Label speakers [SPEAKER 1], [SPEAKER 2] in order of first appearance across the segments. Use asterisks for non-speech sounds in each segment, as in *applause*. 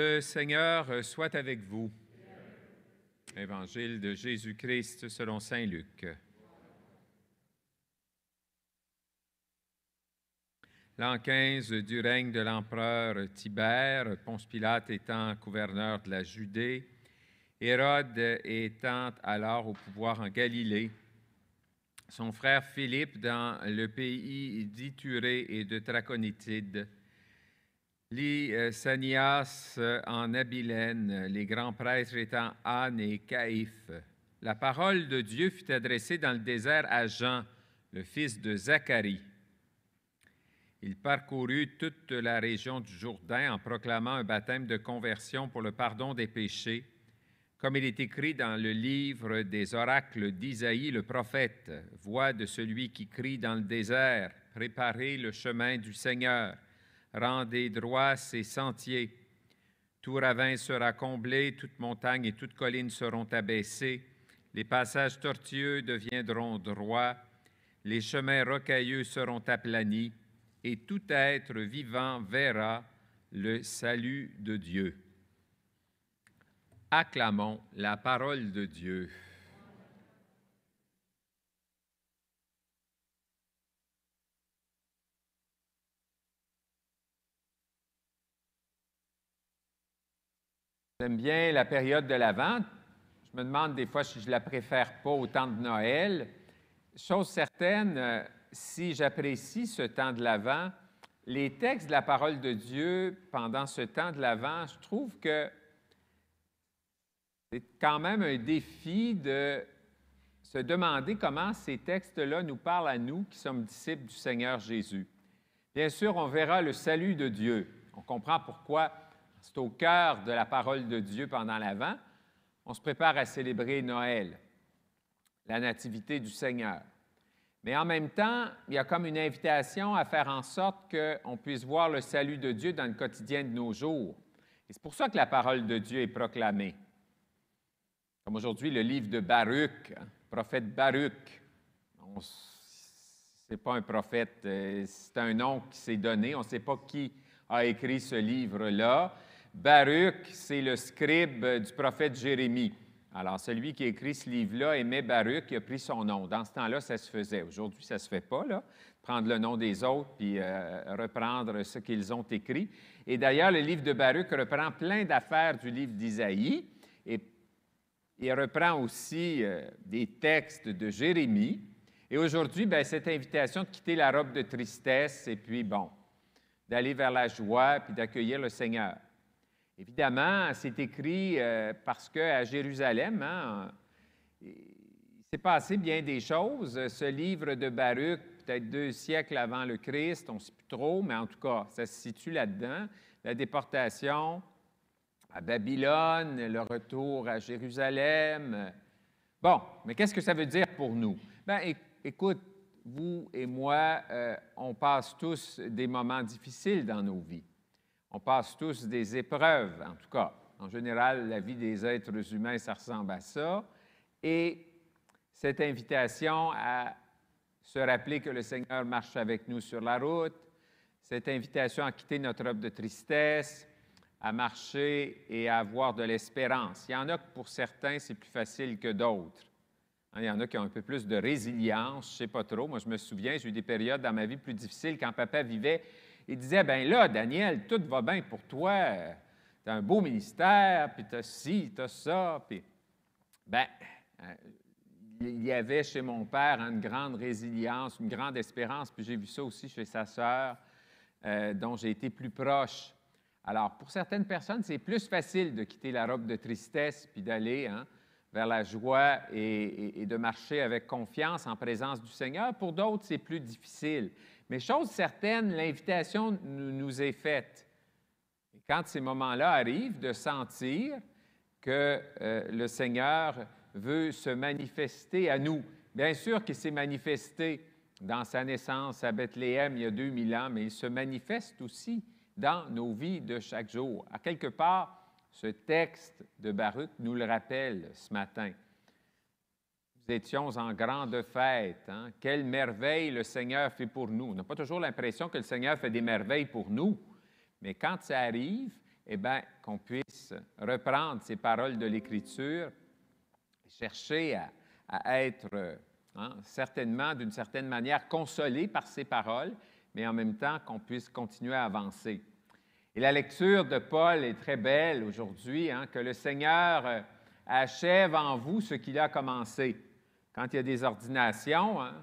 [SPEAKER 1] Le Seigneur euh, soit avec vous. Évangile de Jésus-Christ selon Saint Luc. L'an 15 du règne de l'empereur Tibère, Ponce Pilate étant gouverneur de la Judée, Hérode étant alors au pouvoir en Galilée, son frère Philippe dans le pays d'Iturée et de Traconitide, les euh, sanias euh, en Abilène, euh, les grands prêtres étant Anne et Caïphe. La parole de Dieu fut adressée dans le désert à Jean, le fils de Zacharie. Il parcourut toute la région du Jourdain en proclamant un baptême de conversion pour le pardon des péchés, comme il est écrit dans le livre des oracles d'Isaïe le prophète, voix de celui qui crie dans le désert, préparez le chemin du Seigneur rendez droits ses sentiers. Tout ravin sera comblé, toute montagne et toute colline seront abaissées, les passages tortueux deviendront droits, les chemins rocailleux seront aplanis, et tout être vivant verra le salut de Dieu. Acclamons la parole de Dieu. J'aime bien la période de l'Avent. Je me demande des fois si je la préfère pas au temps de Noël. Chose certaine, euh, si j'apprécie ce temps de l'Avent, les textes de la parole de Dieu pendant ce temps de l'Avent, je trouve que c'est quand même un défi de se demander comment ces textes-là nous parlent à nous qui sommes disciples du Seigneur Jésus. Bien sûr, on verra le salut de Dieu. On comprend pourquoi c'est au cœur de la parole de Dieu pendant l'Avent. On se prépare à célébrer Noël, la Nativité du Seigneur. Mais en même temps, il y a comme une invitation à faire en sorte qu'on puisse voir le salut de Dieu dans le quotidien de nos jours. Et c'est pour ça que la parole de Dieu est proclamée. Comme aujourd'hui, le livre de Baruch, hein, prophète Baruch. Ce n'est pas un prophète, euh, c'est un nom qui s'est donné. On ne sait pas qui a écrit ce livre-là. Baruch, c'est le scribe du prophète Jérémie. Alors, celui qui écrit ce livre-là aimait Baruch, il a pris son nom. Dans ce temps-là, ça se faisait. Aujourd'hui, ça ne se fait pas, là. Prendre le nom des autres puis euh, reprendre ce qu'ils ont écrit. Et d'ailleurs, le livre de Baruch reprend plein d'affaires du livre d'Isaïe et il reprend aussi euh, des textes de Jérémie. Et aujourd'hui, ben, cette invitation de quitter la robe de tristesse et puis, bon, d'aller vers la joie puis d'accueillir le Seigneur. Évidemment, c'est écrit euh, parce parce qu'à Jérusalem, hein, il s'est passé bien des choses. Ce livre de Baruch, peut-être deux siècles avant le Christ, on ne sait plus trop, mais en tout cas, ça se situe là-dedans. La déportation à Babylone, le retour à Jérusalem. Bon, mais qu'est-ce que ça veut dire pour nous? Bien, écoute, vous et moi, euh, on passe tous des moments difficiles dans nos vies. On passe tous des épreuves, en tout cas. En général, la vie des êtres humains, ça ressemble à ça. Et cette invitation à se rappeler que le Seigneur marche avec nous sur la route, cette invitation à quitter notre robe de tristesse, à marcher et à avoir de l'espérance. Il y en a que pour certains, c'est plus facile que d'autres. Hein, il y en a qui ont un peu plus de résilience, je ne sais pas trop. Moi, je me souviens, j'ai eu des périodes dans ma vie plus difficiles quand papa vivait il disait, ben là, Daniel, tout va bien pour toi, tu as un beau ministère, puis tu as ci, tu as ça, puis... Ben, euh, il y avait chez mon père une grande résilience, une grande espérance, puis j'ai vu ça aussi chez sa sœur, euh, dont j'ai été plus proche. Alors, pour certaines personnes, c'est plus facile de quitter la robe de tristesse puis d'aller hein, vers la joie et, de marcher avec confiance en présence du Seigneur. Pour d'autres, c'est plus difficile. Mais chose certaine, l'invitation nous, est faite. quand ces moments-là arrivent, de sentir que euh, le Seigneur veut se manifester à nous. Bien sûr qu'il s'est manifesté dans sa naissance à Bethléem il y a 2000 ans, mais il se manifeste aussi dans nos vies de chaque jour. À quelque part, ce texte de Baruch nous le rappelle ce matin étions en grande fête. Hein. Quelle merveille le Seigneur fait pour nous. On n'a pas toujours l'impression que le Seigneur fait des merveilles pour nous, mais quand ça arrive, eh bien, qu'on puisse reprendre ces paroles de l'Écriture, chercher à, être hein, certainement, d'une certaine manière, consolé par ces paroles, mais en même temps qu'on puisse continuer à avancer. Et la lecture de Paul est très belle aujourd'hui, hein, que le Seigneur euh, achève en vous ce qu'il a commencé. Quand il y a des ordinations, hein,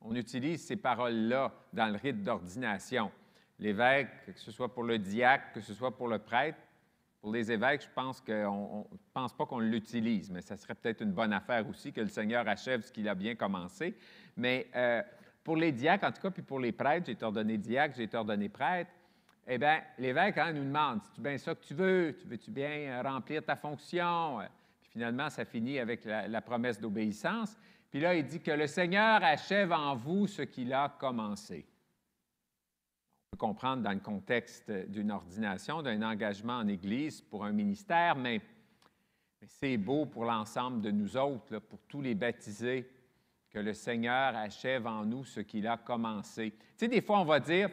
[SPEAKER 1] on utilise ces paroles-là dans le rite d'ordination. L'évêque, que ce soit pour le diacre, que ce soit pour le prêtre, pour les évêques, je pense qu'on ne pense pas qu'on l'utilise, mais ça serait peut-être une bonne affaire aussi que le Seigneur achève ce qu'il a bien commencé. Mais euh, pour les diacres, en tout cas, puis pour les prêtres, j'ai été ordonné diacre, j'ai été ordonné prêtre, eh bien, l'évêque hein, nous demande, c'est-tu bien ça que tu veux? Tu veux-tu bien euh, remplir ta fonction? Finalement, ça finit avec la, promesse d'obéissance. Puis là, il dit que le Seigneur achève en vous ce qu'il a commencé. On peut comprendre dans le contexte d'une ordination, d'un engagement en Église pour un ministère, mais, c'est beau pour l'ensemble de nous autres, pour tous les baptisés, que le Seigneur achève en nous ce qu'il a commencé. Tu sais, des fois, on va dire,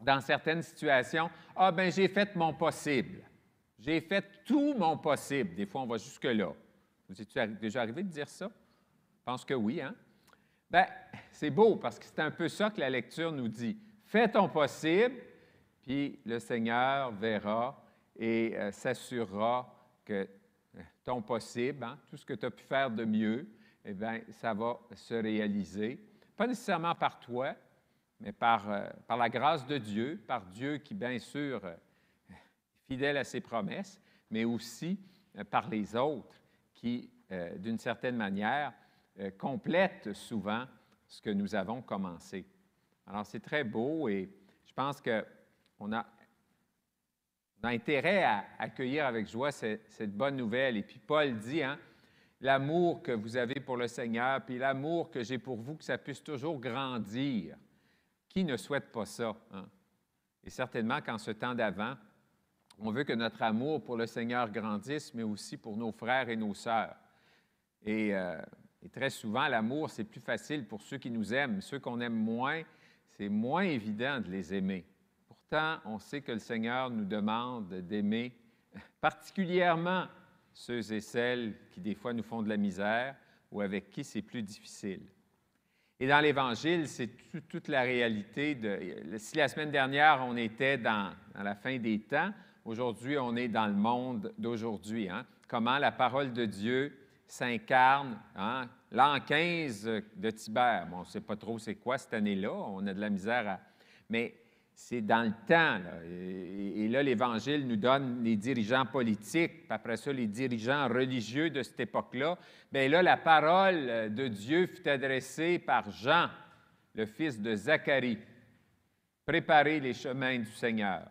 [SPEAKER 1] dans certaines situations, Ah, ben j'ai fait mon possible. J'ai fait tout mon possible. Des fois, on va jusque-là. Vous êtes déjà arrivé de dire ça? Je pense que oui, hein? Bien, c'est beau parce que c'est un peu ça que la lecture nous dit. Fais ton possible, puis le Seigneur verra et euh, s'assurera que euh, ton possible, hein, tout ce que tu as pu faire de mieux, eh bien, ça va se réaliser. Pas nécessairement par toi, mais par, euh, par la grâce de Dieu, par Dieu qui, bien sûr, fidèle à ses promesses, mais aussi euh, par les autres qui, euh, d'une certaine manière, euh, complètent souvent ce que nous avons commencé. Alors, c'est très beau et je pense qu'on a, on a intérêt à accueillir avec joie cette, bonne nouvelle. Et puis, Paul dit, hein, l'amour que vous avez pour le Seigneur, puis l'amour que j'ai pour vous, que ça puisse toujours grandir. Qui ne souhaite pas ça? Hein? Et certainement qu'en ce temps d'avant, on veut que notre amour pour le Seigneur grandisse, mais aussi pour nos frères et nos sœurs. Euh, et, très souvent, l'amour, c'est plus facile pour ceux qui nous aiment. Ceux qu'on aime moins, c'est moins évident de les aimer. Pourtant, on sait que le Seigneur nous demande d'aimer *laughs* particulièrement ceux et celles qui des fois nous font de la misère ou avec qui c'est plus difficile. Et dans l'Évangile, c'est toute la réalité de... Si la semaine dernière, on était dans, dans la fin des temps, Aujourd'hui, on est dans le monde d'aujourd'hui. Hein. Comment la parole de Dieu s'incarne. Hein? L'an 15 de Tibère, bon, on ne sait pas trop c'est quoi cette année-là, on a de la misère à... Mais c'est dans le temps. Et, là, l'Évangile nous donne les dirigeants politiques, puis après ça, les dirigeants religieux de cette époque-là. Bien là, la parole euh, de Dieu fut adressée par Jean, le fils de Zacharie. préparer les chemins du Seigneur.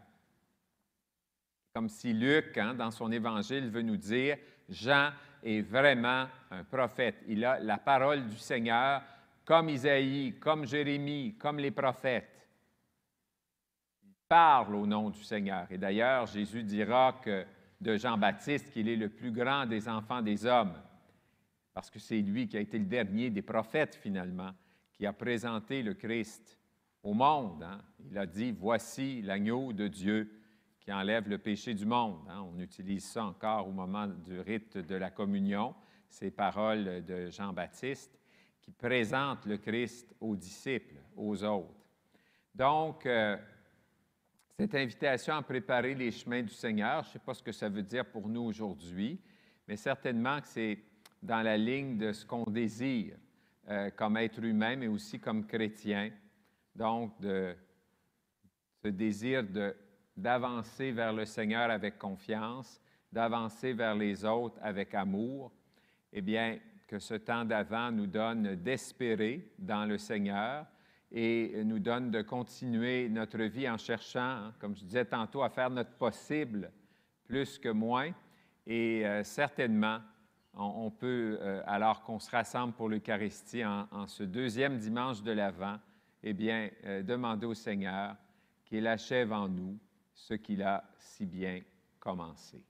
[SPEAKER 1] Comme si Luc, hein, dans son évangile, veut nous dire, Jean est vraiment un prophète. Il a la parole du Seigneur, comme Isaïe, comme Jérémie, comme les prophètes. Il parle au nom du Seigneur. Et d'ailleurs, Jésus dira que de Jean-Baptiste qu'il est le plus grand des enfants des hommes, parce que c'est lui qui a été le dernier des prophètes, finalement, qui a présenté le Christ au monde. Hein. Il a dit, voici l'agneau de Dieu qui enlève le péché du monde. Hein. On utilise ça encore au moment du rite de la communion, ces paroles de Jean-Baptiste qui présentent le Christ aux disciples, aux autres. Donc, euh, cette invitation à préparer les chemins du Seigneur, je ne sais pas ce que ça veut dire pour nous aujourd'hui, mais certainement que c'est dans la ligne de ce qu'on désire euh, comme être humain, mais aussi comme chrétien. Donc, de, ce désir de d'avancer vers le Seigneur avec confiance, d'avancer vers les autres avec amour, eh bien, que ce temps d'avant nous donne d'espérer dans le Seigneur et nous donne de continuer notre vie en cherchant, hein, comme je disais tantôt, à faire notre possible plus que moins. Et euh, certainement, on, peut, euh, alors qu'on se rassemble pour l'Eucharistie en, ce deuxième dimanche de l'Avent, eh bien, euh, demander au Seigneur qu'il achève en nous ce qu'il a si bien commencé.